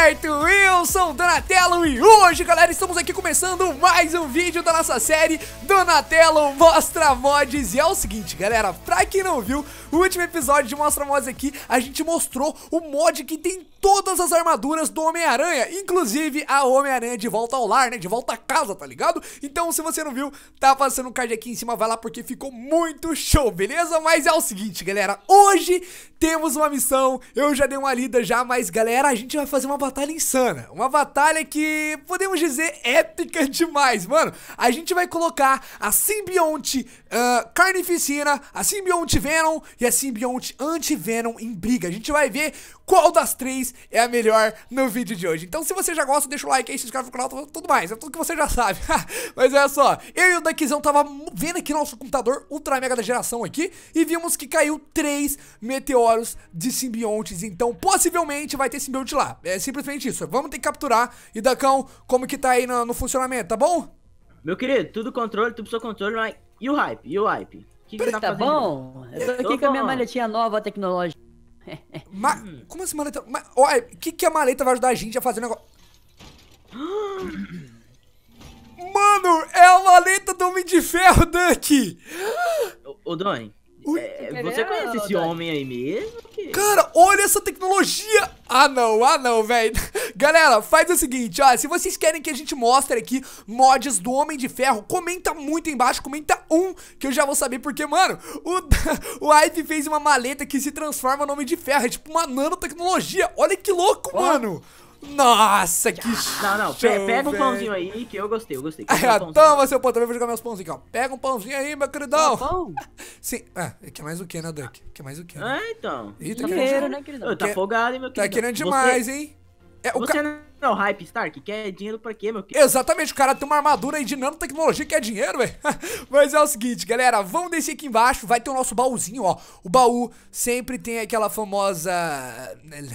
certo? Eu sou o Donatello e hoje, galera, estamos aqui começando mais um vídeo da nossa série Donatello Mostra Mods. E é o seguinte, galera, pra quem não viu, o último episódio de Mostra Mods aqui, a gente mostrou o mod que tem todas as armaduras do Homem-Aranha, inclusive a Homem-Aranha de volta ao lar, né? De volta a casa, tá ligado? Então, se você não viu, tá passando um card aqui em cima, vai lá porque ficou muito show, beleza? Mas é o seguinte, galera, hoje temos uma missão, eu já dei uma lida já, mas galera, a gente vai fazer uma batalha insana, uma batalha que podemos dizer épica demais, mano. A gente vai colocar a simbionte uh, Carnificina, a simbionte Venom e a simbionte Anti-Venom em briga. A gente vai ver qual das três é a melhor no vídeo de hoje. Então se você já gosta, deixa o like aí, se inscreve no canal, tudo mais, é tudo que você já sabe. Mas olha só, eu e o Duckzão tava vendo aqui nosso computador ultra mega da geração aqui e vimos que caiu três meteoros de simbiontes, então possivelmente vai ter simbionte lá. É simplesmente isso. Vamos ter que capturar e Dacão, como que tá aí no, no funcionamento, tá bom? Meu querido, tudo controle, tudo sob controle, mas e o hype? E o hype? Que que tá, tá bom? Eu tô aqui tô com a minha maletinha nova tecnológica. Ma hum. como assim maleta? Ma o é, que, que a maleta vai ajudar a gente a fazer o um negócio? Mano, é a maleta do Homem de Ferro, Duck! Ô, Doni, é, você conhece esse homem aí mesmo? Que... Cara, olha essa tecnologia! Ah não, ah não, velho. Galera, faz o seguinte, ó, se vocês querem que a gente mostre aqui mods do Homem de Ferro, comenta muito embaixo, comenta um, que eu já vou saber, porque, mano, o, o Ive fez uma maleta que se transforma no Homem de Ferro, é tipo uma nanotecnologia, olha que louco, oh. mano. Nossa, que Não, não, show, pega um pãozinho aí que eu gostei, eu gostei. Ah, ó, um toma seu pão, também vou jogar meus pãozinhos, ó. Pega um pãozinho aí, meu queridão. Pão? Sim, ah, é, quer é mais o que, né, Duck? Quer é mais o que? Né? então. Ih, tá, tá querendo, né, queridão? Tá, tá folgado, hein, meu querido. Tá querendo demais, Você... hein? É, o Você ca... não é o hype, Stark? Quer dinheiro pra quê, meu querido? Exatamente, o cara tem uma armadura aí de nanotecnologia que é dinheiro, velho. Mas é o seguinte, galera, vamos descer aqui embaixo, vai ter o nosso baúzinho, ó. O baú sempre tem aquela famosa... Né,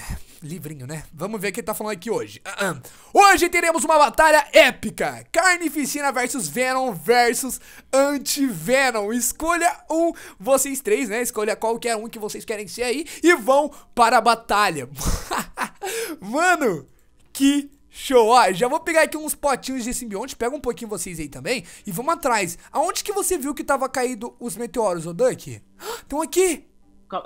livrinho, né? Vamos ver o que ele tá falando aqui hoje. Uh -uh. Hoje teremos uma batalha épica. Carnificina versus Venom versus Anti-Venom. Escolha um, vocês três, né? Escolha qualquer um que vocês querem ser aí e vão para a batalha. Mano, que Show, ó, já vou pegar aqui uns potinhos de simbionte, pega um pouquinho vocês aí também E vamos atrás, aonde que você viu que tava caído os meteoros, ô Duck? Estão aqui,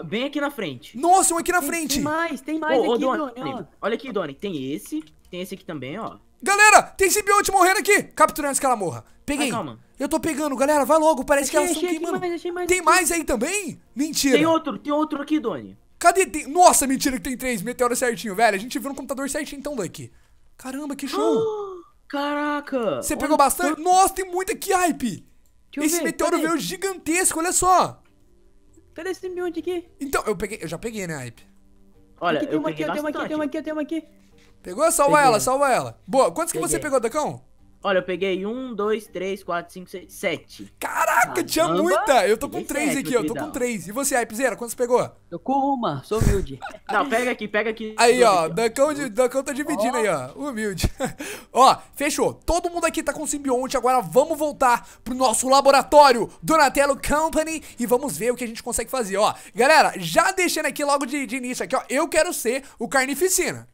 Bem aqui na frente. Nossa, um aqui na tem, frente. Tem mais, tem mais ô, aqui, Doni, olha aqui, Doni Tem esse. Tem esse aqui também, ó. Galera, tem simbionte morrendo aqui. Capturando antes que ela morra. Peguei. Ai, calma. Eu tô pegando, galera. Vai logo. Parece achei, que elas estão queimando. Mais, mais tem aqui. mais aí também? Mentira. Tem outro. Tem outro aqui, Doni, Cadê? Tem... Nossa, mentira que tem três meteoros certinho, velho. A gente viu no computador certinho então, Lucky. Caramba, que show. caraca. Você pegou bastante? Nossa, tem muito aqui, hype. Esse ver, meteoro veio gigantesco, olha só. Cadê esse simbionte aqui? Então, eu peguei, eu já peguei, né, Hype? Olha, aqui, tem eu uma aqui, tem uma aqui, tem uma aqui, tem uma aqui. Pegou? Salva peguei. ela, salva ela. Boa, quantos peguei. que você pegou, Dacão? Olha, eu peguei um, dois, três, quatro, cinco, seis, sete. Caraca, Caramba, tinha muita! Eu tô com três aqui, eu tô com três. E você, Aipzera, quantos pegou? Tô com uma, sou humilde. Não, pega aqui, pega aqui. Aí, ó, Dancão, de, Dancão tá dividindo oh. aí, ó. Humilde. ó, fechou. Todo mundo aqui tá com simbionte, agora vamos voltar pro nosso laboratório Donatello Company e vamos ver o que a gente consegue fazer, ó. Galera, já deixando aqui logo de, de início aqui, ó, eu quero ser o Carnificina.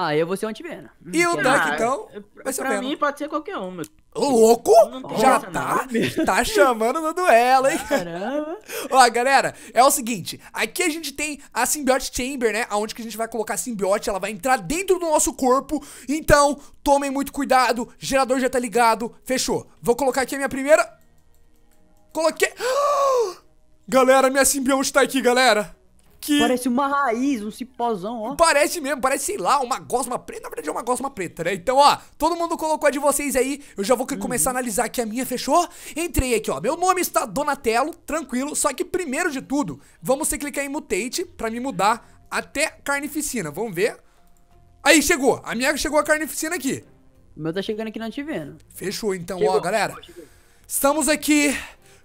Ah, eu vou ser o Antivena. Hum, e o Duck, então? Vai ser pra mim pode ser qualquer um, meu. Louco? Já tá? Tá chamando no duelo, hein? Caramba. Ó, galera, é o seguinte. Aqui a gente tem a Symbiote Chamber, né? Onde que a gente vai colocar a Symbiote. Ela vai entrar dentro do nosso corpo. Então, tomem muito cuidado. Gerador já tá ligado. Fechou. Vou colocar aqui a minha primeira... Coloquei... Galera, minha simbionte tá aqui, galera. Que... Parece uma raiz, um cipózão, ó. Parece mesmo, parece, sei lá, uma gosma preta. Na verdade é uma gosma preta, né? Então, ó, todo mundo colocou a de vocês aí. Eu já vou uhum. começar a analisar aqui a minha, fechou? Entrei aqui, ó. Meu nome está Donatello, tranquilo. Só que primeiro de tudo, vamos você clicar em mutate pra me mudar até carnificina. Vamos ver. Aí, chegou. A minha chegou a carnificina aqui. O meu tá chegando aqui não te vendo. Fechou, então, chegou. ó, galera. Chegou. Estamos aqui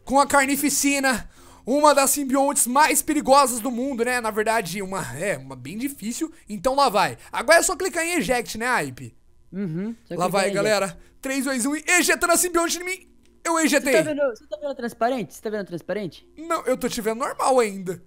com a carnificina uma das simbiontes mais perigosas do mundo, né? Na verdade, uma é uma bem difícil, então lá vai. Agora é só clicar em eject, né, Hype? Uhum. Lá vai, galera. 3, 2, 1 e ejetando a simbionte em mim. Eu ejetei. Você tá vendo, você tá vendo transparente? Você tá vendo transparente? Não, eu tô te vendo normal ainda.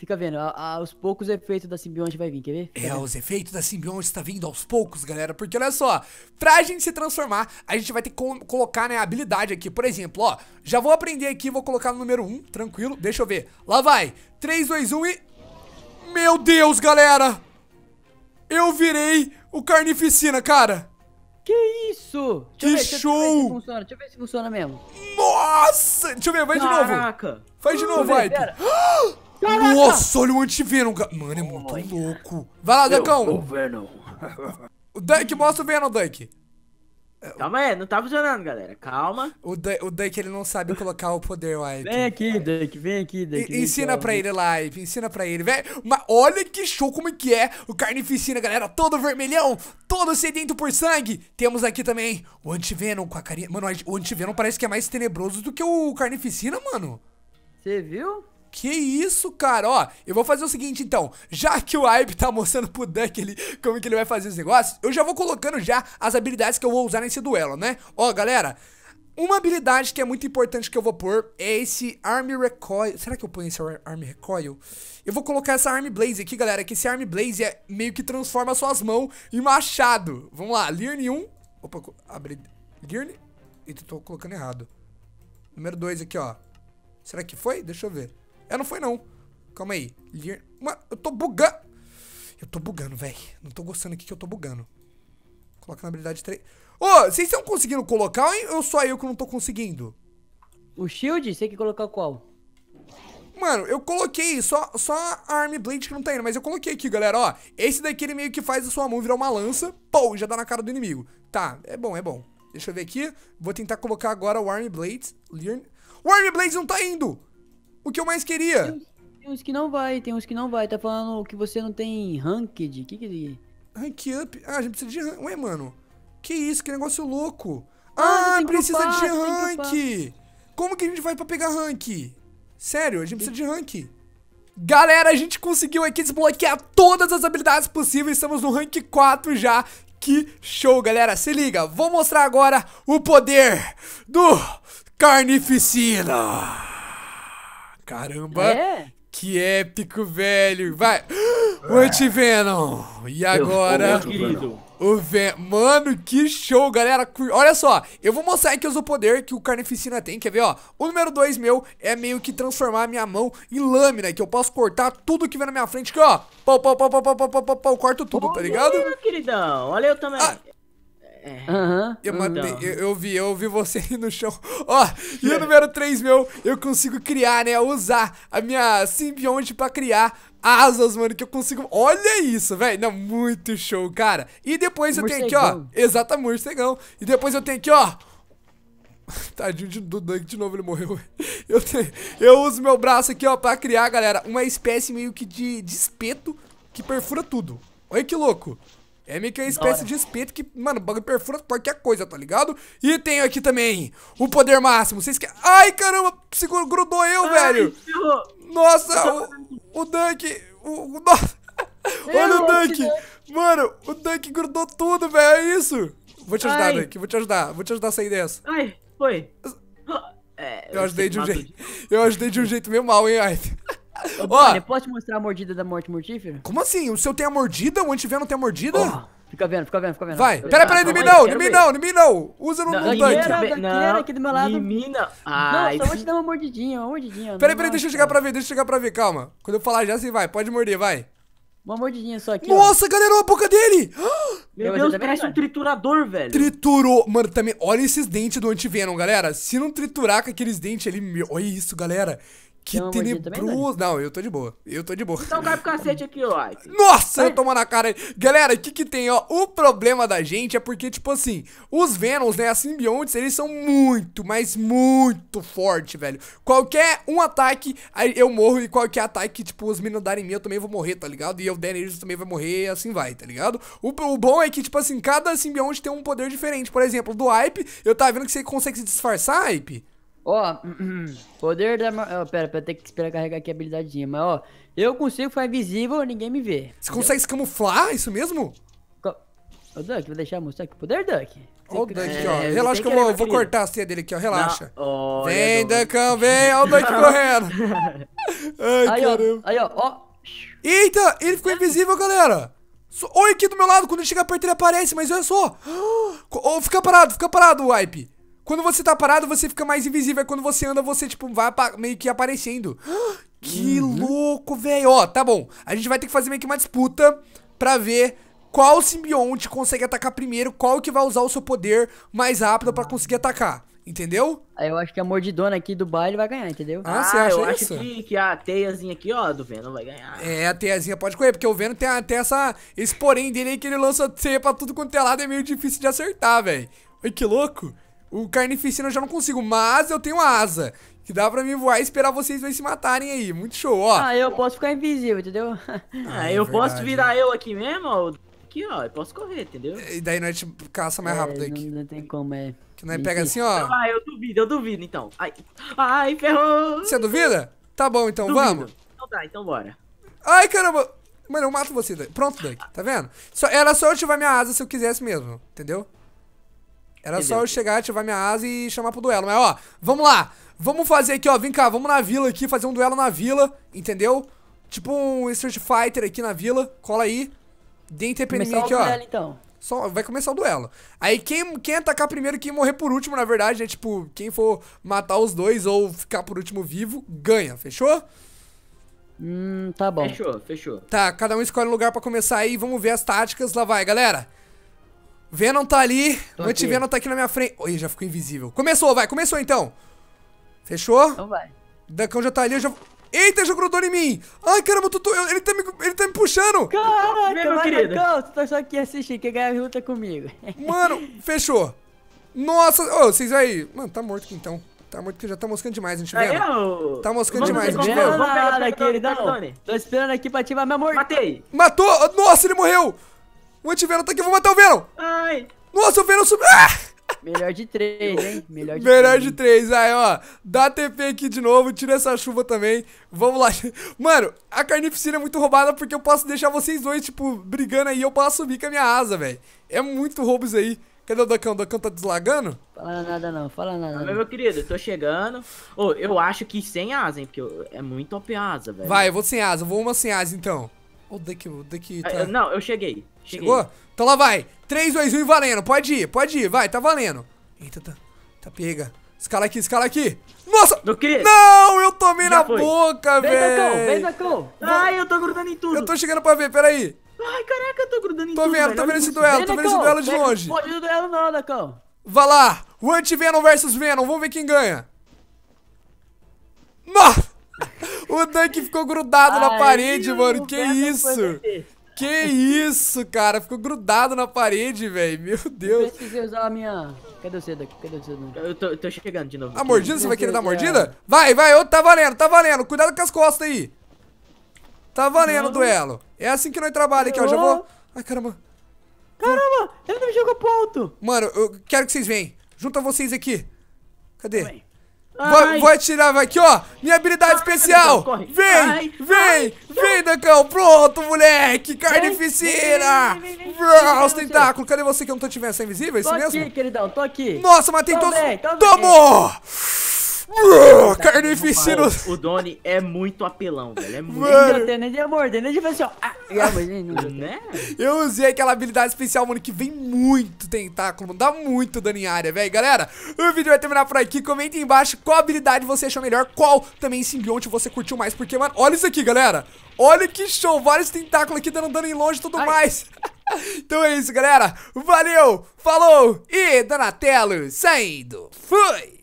Fica vendo, a, a, aos poucos os efeitos da simbionte vai vir, quer ver? Quer é, ver? os efeitos da simbionte está vindo aos poucos, galera. Porque olha só, pra gente se transformar, a gente vai ter que co colocar, né, a habilidade aqui. Por exemplo, ó, já vou aprender aqui, vou colocar no número 1, tranquilo. Deixa eu ver. Lá vai. 3, 2, 1 e... Meu Deus, galera! Eu virei o Carnificina, cara! Que isso? Deixa que ver, show! Deixa eu ver se funciona, deixa eu ver se funciona mesmo. Nossa! Deixa eu ver, vai Caraca. de novo. Caraca! Faz de novo, vai. Caraca. Nossa, olha o antivenom, Mano, é muito louco. Vai lá, dekão O Venom. O Dunk, mostra o Venom, Dunk. Calma aí, não tá funcionando, galera. Calma. O, D o Dunk, ele não sabe colocar o poder, Wipe. Vem aqui, Dunk, vem aqui, Dunk. ensina pra ele, Live, ensina pra ele. Véio, mas olha que show como é que é o Carnificina, galera. Todo vermelhão, todo sedento por sangue. Temos aqui também o Antivenom com a carinha... Mano, o Antivenom parece que é mais tenebroso do que o Carnificina, mano. Você viu? Que isso, cara, ó, eu vou fazer o seguinte então, já que o Hype tá mostrando pro Duck ele, como que ele vai fazer os negócios, eu já vou colocando já as habilidades que eu vou usar nesse duelo, né? Ó, galera, uma habilidade que é muito importante que eu vou pôr é esse Arm Recoil. Será que eu ponho esse Arm Recoil? Eu vou colocar essa Arm Blaze aqui, galera, que esse Arm Blaze é meio que transforma suas mãos em machado. Vamos lá, Learn 1. Opa, abri... Learn... Eita, tô colocando errado. Número 2 aqui, ó. Será que foi? Deixa eu ver. É, não foi não. Calma aí. Mano, eu tô bugando. Eu tô bugando, velho. Não tô gostando aqui que eu tô bugando. Coloca na habilidade 3. Ô, oh, vocês estão conseguindo colocar ou só eu que não tô conseguindo? O shield? Você tem que colocar qual? Mano, eu coloquei só, só a Arm Blade que não tá indo, mas eu coloquei aqui, galera, ó. Esse daqui ele meio que faz a sua mão virar uma lança, pô, já dá na cara do inimigo. Tá, é bom, é bom. Deixa eu ver aqui. Vou tentar colocar agora o Arm Blade. O Arm Blade não tá indo! O que eu mais queria. Tem uns que não vai, tem uns que não vai. Tá falando que você não tem ranked. O que que é? Rank up? Ah, a gente precisa de rank. Ué, mano. Que isso, que negócio louco. Ah, ah precisa de rank. Como que a gente vai pra pegar rank? Sério, a gente precisa de rank. Galera, a gente conseguiu aqui desbloquear todas as habilidades possíveis. Estamos no rank 4 já. Que show, galera. Se liga, vou mostrar agora o poder do Carnificina caramba. É? Que épico, velho. Vai. É. O Antivenom. E agora... O Ven... Mano, que show, galera. Olha só, eu vou mostrar aqui o poder que o Carnificina tem. Quer ver, ó? O número 2 meu é meio que transformar a minha mão em lâmina, que eu posso cortar tudo que vem na minha frente. Que, ó, pau, pau, pau, pau, pau, pau, pau, pau, pau, corto tudo, tá ligado? Olha, queridão. Olha eu também. Ah, é. Uhum. Eu, matei, então. eu, eu, vi, eu vi você no chão. Ó, oh, e o número 3 meu, eu consigo criar, né? Usar a minha simbionte pra criar asas, mano, que eu consigo. Olha isso, velho. Não, muito show, cara. E depois eu tenho aqui, ó. Exata, morcegão. E depois eu tenho aqui, ó. Tadinho de, do Dunk de novo, ele morreu. Eu, tenho, eu uso meu braço aqui, ó, pra criar, galera, uma espécie meio que de, de espeto que perfura tudo. Olha que louco. É meio que uma espécie de espeto que, mano, o bagulho perfura qualquer coisa, tá ligado? E tem aqui também o poder máximo. Vocês querem. Ai, caramba, seguro, grudou eu, Ai, velho. Nossa, o, o Dunk. O, o... Olha eu o Dunk. Mano, o Dunk grudou tudo, velho. É isso. Vou te ajudar, Dunk. Vou te ajudar. Vou te ajudar a sair dessa. Ai, foi. É, eu, ajudei de um jeito. De... Eu ajudei de um jeito meio mal, hein, Aita? Ó, posso te mostrar a mordida da morte mortífera? Como assim? O seu tem a mordida? O antiveno tem a mordida? Oh. Fica vendo, fica vendo, fica vendo. Vai, pera, tá, pera, de não, de não, de não. Usa no dunk. Não, aqui do meu lado. De não. só vou te dar uma mordidinha, uma mordidinha. Pera, pera, deixa eu chegar pra ver, deixa eu chegar pra ver, calma. Quando eu falar já, você vai, pode morder, vai. Uma mordidinha só aqui. Nossa, galera, a boca dele! Meu Deus, parece um triturador, velho. Triturou. Mano, também. Olha esses dentes do antivenom, galera. Se não triturar com aqueles dentes ali. olha isso, galera. Que Tem tenebroso. não, eu tô de boa. Eu tô de boa. Então cai pro cacete aqui, Loki. Nossa, eu tomo na cara. Galera, o que que tem, ó? O problema da gente é porque, tipo assim, os Venoms, né, as simbiontes, eles são muito, mas muito forte, velho. Qualquer um ataque, aí eu morro. E qualquer ataque, tipo, os meninos darem em mim, eu também vou morrer, tá ligado? E eu der neles, também vai morrer, assim vai, tá ligado? O, o bom é que, tipo assim, cada simbionte tem um poder diferente. Por exemplo, do Hype, eu tava vendo que você consegue se disfarçar, Hype. Ó, poder da... Ó, oh, pera, pera, ter que esperar carregar aqui a habilidadinha. Mas, ó, eu consigo ficar invisível, ninguém me vê. Você consegue se camuflar? Isso mesmo? Ô, Duck, vou deixar mostrar aqui poder, Duck. Ó, o Duck, ó. É, Relaxa que eu vou, vou cortar a ceia dele aqui, ó. Relaxa. Não, vem, Duckão, vem. Ó o Duck correndo. Ai, aí, caramba. Ó, aí, ó, ó. Eita, ele ficou invisível, galera. Oi, aqui do meu lado. Quando ele chegar perto, ele aparece, mas olha só. Oh, fica parado, fica parado, Wipe. Quando você tá parado, você fica mais invisível. Aí quando você anda, você, tipo, vai meio que aparecendo. Que uhum. louco, velho. Ó, tá bom. A gente vai ter que fazer meio que uma disputa pra ver qual simbionte consegue atacar primeiro, qual que vai usar o seu poder mais rápido pra conseguir atacar. Entendeu? Ah, eu acho que a mordidona aqui do baile vai ganhar, entendeu? Ah, ah você acha eu isso? acho que, que, a teiazinha aqui, ó, do Venom vai ganhar. É, a teiazinha pode correr, porque o Venom tem até essa, esse porém dele aí que ele lança teia pra tudo quanto é lado, é meio difícil de acertar, velho. Ai, que louco. O Carnificina eu já não consigo, mas eu tenho asa. Que dá pra mim voar e esperar vocês se matarem aí. Muito show, ó. Ah, eu posso ficar invisível, entendeu? Ah, ah, é, é eu verdade. posso virar eu aqui mesmo, ó. Aqui, ó. Eu posso correr, entendeu? E daí nós te caça mais é, rápido aqui. Não, não, tem como, é. Que nós pega assim, ó. Ah, eu duvido, eu duvido, então. Ai, ai ferrou. Você duvida? Tá bom, então, duvido. vamos. Então tá, então bora. Ai, caramba. Mano, eu mato você, Doug. Pronto, Doug. Tá vendo? Só, era só eu ativar minha asa se eu quisesse mesmo, entendeu? Era Entendeu? só eu chegar, ativar minha asa e chamar pro duelo. Mas, ó, vamos lá. Vamos fazer aqui, ó. Vem cá, vamos na vila aqui, fazer um duelo na vila, entendeu? Tipo um Street Fighter aqui na vila. Cola aí. Dê interpeninha aqui, duelo, ó. Então. Só, vai começar o duelo. Aí quem, quem atacar primeiro e quem morrer por último, na verdade, é tipo, quem for matar os dois ou ficar por último vivo, ganha, fechou? Hum, tá bom. Fechou, fechou. Tá, cada um escolhe um lugar para começar aí, vamos ver as táticas. Lá vai, galera. Venom tá ali. Tô o anti-Venom tá aqui na minha frente. Oi, já ficou invisível. Começou, vai. Começou, então. Fechou? Então vai. Dacão já tá ali, eu já... Eita, já grudou em mim! Ai, caramba, tu, tutu. ele, tá me, ele tá me puxando! Caraca, Vem, meu querido. tu tá só aqui assistindo, que ganha luta comigo. Mano, fechou. Nossa, ô, oh, vocês aí... Mano, tá morto aqui, então. Tá morto que já tá moscando demais, a gente vê. Tá moscando demais, a gente vê. Tô esperando aqui pra ativar meu morto. Matei! Matou! Nossa, ele morreu! O antiveno tá aqui, eu vou matar o Venom! Ai! Nossa, o Venom subiu! Ah! Melhor de três, hein? Melhor de Melhor três. de três. Aí, ó. Dá TP aqui de novo, tira essa chuva também. Vamos lá. Mano, a carnificina é muito roubada porque eu posso deixar vocês dois, tipo, brigando aí e eu posso subir com a minha asa, velho. É muito roubo isso aí. Cadê o Dacão? O Dacão tá deslagando? Fala nada não, fala nada não. Meu querido, eu tô chegando. Ô, oh, eu acho que sem asa, hein? Porque é muito top asa, velho. Vai, eu vou sem asa. Eu vou uma sem asa, então. O Duck, o Duck tá... Não, eu cheguei. Cheguei. Chegou? Então lá vai. 3, 2, 1 e valendo. Pode ir, pode ir. Vai, tá valendo. Eita, tá, tá pega. Escala aqui, escala aqui. Nossa! Do quê? Não, eu tomei Já na foi. boca, velho. Vem, Zacão, vem, Zacão. Ai, eu tô grudando em tudo. Eu tô chegando pra ver, peraí. Ai, caraca, eu tô grudando em tô tudo, vendo, Tô vendo esse duelo, vem, tô vendo esse duelo de longe. Não pode duelo não, Zacão. Vai lá. O Anti-Venom versus Venom. Vamos ver quem ganha. Nossa! o Dunk ficou grudado Ai, na parede, mano. Que isso? Que isso, cara. Ficou grudado na parede, velho. Meu Deus. Eu precisei usar a minha... Cadê o daqui? aqui? Cadê o cedo? Eu tô, tô chegando de novo. A mordida? Você vai querer dar mordida? É. Vai, vai. Oh, tá valendo, tá valendo. Cuidado com as costas aí. Tá valendo o duelo. É assim que nós trabalhamos aqui, ó. Já vou... Ai, caramba. Caramba, ele me jogou pro alto. Mano, eu quero que vocês venham. Junta vocês aqui. Cadê? Vou, vou, atirar, vai aqui, ó. Minha habilidade especial. Corre. Vem, ai, vem, ai, vem, Dancão. Pronto, moleque. Carnificina. os tentáculos. Cadê você que eu não tô te vendo? Você é invisível? É isso mesmo? Tô aqui, queridão. Tô aqui. Nossa, matei todos. Tomou. carnificina. O Doni é muito apelão, velho. É muito. Mano. de amor, nem de assim, ó. Né? Eu usei aquela habilidade especial, mano, que vem muito tentáculo, mano. Dá muito dano em área, velho. Galera, o vídeo vai terminar por aqui. Comenta aí embaixo qual habilidade você achou melhor, qual também simbionte você curtiu mais. Porque, mano, olha isso aqui, galera. Olha que show, vários tentáculos aqui dando dano em longe e tudo Ai. mais. então é isso, galera. Valeu, falou e Donatello saindo. Fui!